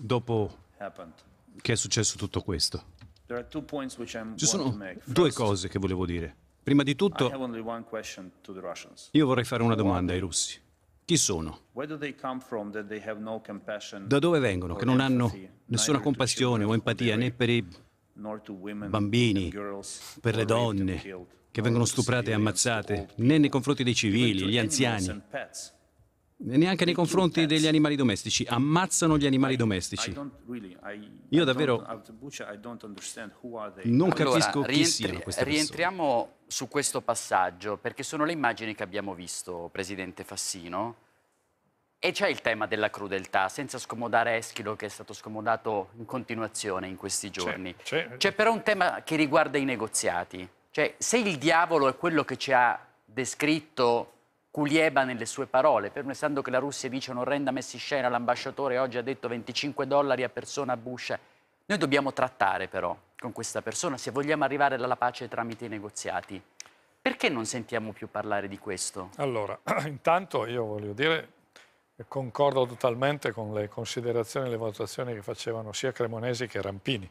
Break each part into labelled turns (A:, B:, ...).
A: dopo che è successo tutto questo. Ci sono due cose che volevo dire. Prima di tutto, io vorrei fare una domanda ai russi. Chi sono? Da dove vengono? Che non hanno nessuna compassione o empatia né per i bambini, per le donne che vengono stuprate e ammazzate, né nei confronti dei civili, gli anziani, neanche nei confronti degli animali domestici, ammazzano gli animali domestici.
B: Io davvero non capisco chi siano queste persone. Rientriamo su questo passaggio perché sono le immagini che abbiamo visto, Presidente Fassino. E c'è il tema della crudeltà, senza scomodare Eschilo che è stato scomodato in continuazione in questi giorni. C'è, però un tema che riguarda i negoziati. Cioè, se il diavolo è quello che ci ha descritto Kulieba nelle sue parole, pensando che la Russia dice un'orrenda messa in scena, l'ambasciatore oggi ha detto 25 dollari a persona a Bush. Noi dobbiamo trattare però con questa persona se vogliamo arrivare alla pace tramite i negoziati. Perché non sentiamo più parlare di questo?
C: Allora, intanto io voglio dire che concordo totalmente con le considerazioni e le valutazioni che facevano sia Cremonesi che Rampini.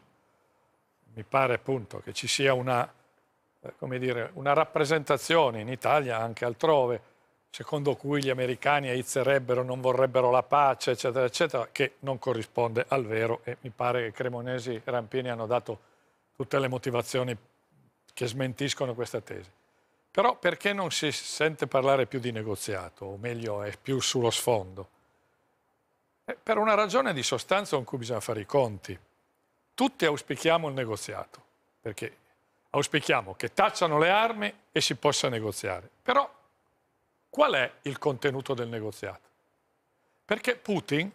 C: Mi pare appunto che ci sia una, eh, dire, una rappresentazione in Italia, anche altrove, secondo cui gli americani aizzerebbero, non vorrebbero la pace, eccetera, eccetera, che non corrisponde al vero e mi pare che Cremonesi e Rampini hanno dato tutte le motivazioni che smentiscono questa tesi. Però perché non si sente parlare più di negoziato, o meglio è più sullo sfondo? Eh, per una ragione di sostanza con cui bisogna fare i conti. Tutti auspichiamo il negoziato, perché auspichiamo che tacciano le armi e si possa negoziare. Però Qual è il contenuto del negoziato? Perché Putin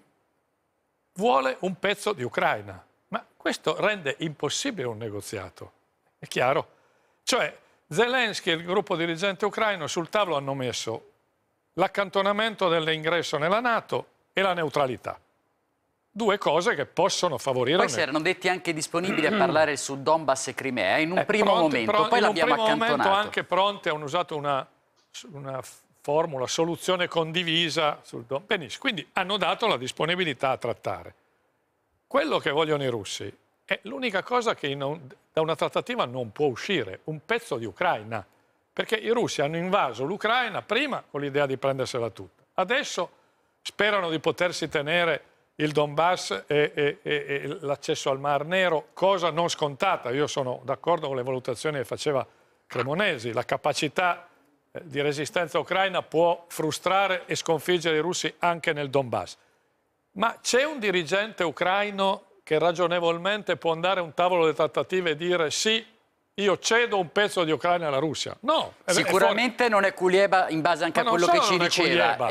C: vuole un pezzo di Ucraina, ma questo rende impossibile un negoziato, è chiaro? Cioè, Zelensky e il gruppo dirigente ucraino sul tavolo hanno messo l'accantonamento dell'ingresso nella Nato e la neutralità. Due cose che possono favorire... Poi si erano detti anche disponibili a parlare su Donbass e Crimea
B: eh, in un eh, primo pronti, momento, pronti, poi l'abbiamo accantonato. In un primo momento
C: anche pronti, hanno usato una, una formula soluzione condivisa sul Don Benissimo. Quindi hanno dato la disponibilità a trattare. Quello che vogliono i russi è l'unica cosa che non, da una trattativa non può uscire, un pezzo di Ucraina, perché i russi hanno invaso l'Ucraina prima con l'idea di prendersela tutta, adesso sperano di potersi tenere il Donbass e, e, e, e l'accesso al Mar Nero, cosa non scontata, io sono d'accordo con le valutazioni che faceva Cremonesi, la capacità di resistenza ucraina può frustrare e sconfiggere i russi anche nel Donbass. Ma c'è un dirigente ucraino che ragionevolmente può andare a un tavolo di trattative e dire sì, io cedo un pezzo di Ucraina alla Russia.
B: No, sicuramente è non è Kulieba in base anche a quello che ci diceva.